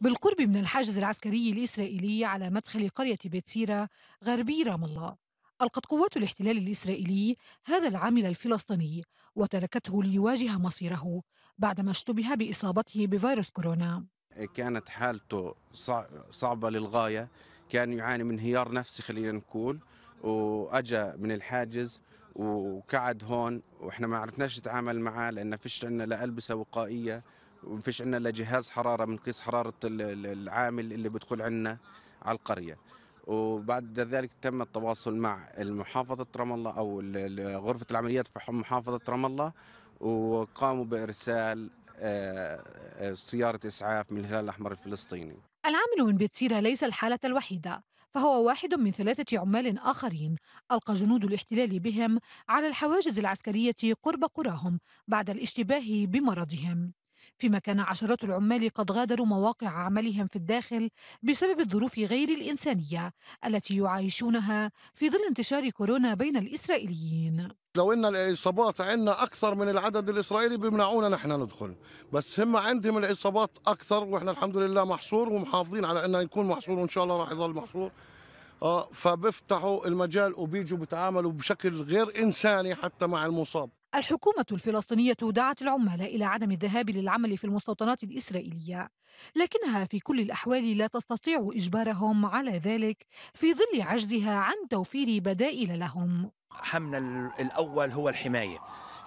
بالقرب من الحاجز العسكري الإسرائيلي على مدخل قرية بيتسيرا غربي رام الله ألقت قوات الاحتلال الإسرائيلي هذا العامل الفلسطيني وتركته ليواجه مصيره بعدما اشتبه بإصابته بفيروس كورونا كانت حالته صعبة للغاية كان يعاني من انهيار نفسي خلينا نقول وأجا من الحاجز وقعد هون وإحنا ما عرفناش نتعامل معاه لانه فيش عندنا لا ألبسة وقائية وما فيش عندنا لا جهاز حراره بنقيس حراره العامل اللي بدخل عندنا على القريه وبعد ذلك تم التواصل مع محافظة رام الله أو غرفة العمليات في محافظة رام الله وقاموا بإرسال آه، آه، سيارة إسعاف من الهلال الأحمر الفلسطيني العامل من بيت سيرة ليس الحالة الوحيدة فهو واحد من ثلاثة عمال آخرين ألقى جنود الاحتلال بهم على الحواجز العسكرية قرب قراهم بعد الاشتباه بمرضهم فيما كان عشرات العمال قد غادروا مواقع عملهم في الداخل بسبب الظروف غير الإنسانية التي يعايشونها في ظل انتشار كورونا بين الإسرائيليين لو ان الاصابات عندنا اكثر من العدد الاسرائيلي بيمنعونا نحن ندخل بس هم عندهم الاصابات اكثر واحنا الحمد لله محصور ومحافظين على انه يكون محصور وان شاء الله راح يظل محصور آه، فبيفتحوا المجال وبيجوا بيتعاملوا بشكل غير انساني حتى مع المصاب الحكومة الفلسطينية دعت العمال إلى عدم الذهاب للعمل في المستوطنات الإسرائيلية، لكنها في كل الأحوال لا تستطيع إجبارهم على ذلك في ظل عجزها عن توفير بدائل لهم. حملنا الأول هو الحماية،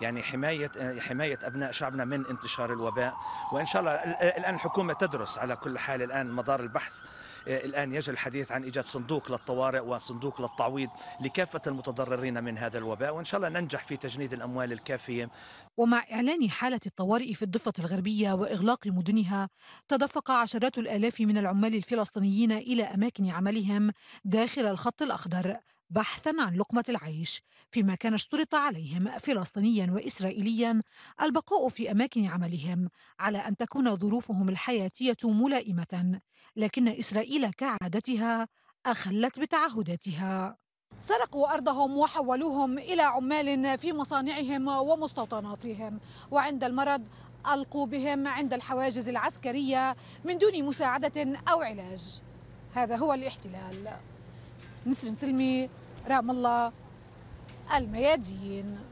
يعني حماية حماية أبناء شعبنا من انتشار الوباء، وإن شاء الله الآن الحكومة تدرس على كل حال الآن مدار البحث آه، الآن يجري الحديث عن إيجاد صندوق للطوارئ وصندوق للتعويض لكافة المتضررين من هذا الوباء وإن شاء الله ننجح في تجنيد الأموال الكافية ومع إعلان حالة الطوارئ في الضفة الغربية وإغلاق مدنها تدفق عشرات الآلاف من العمال الفلسطينيين إلى أماكن عملهم داخل الخط الأخضر بحثا عن لقمة العيش فيما كان اشترط عليهم فلسطينيا وإسرائيليا البقاء في أماكن عملهم على أن تكون ظروفهم الحياتية ملائمة لكن إسرائيل كعادتها أخلت بتعهداتها سرقوا أرضهم وحولوهم إلى عمال في مصانعهم ومستوطناتهم وعند المرض ألقوا بهم عند الحواجز العسكرية من دون مساعدة أو علاج هذا هو الاحتلال نسرين سلمي رام الله الميادين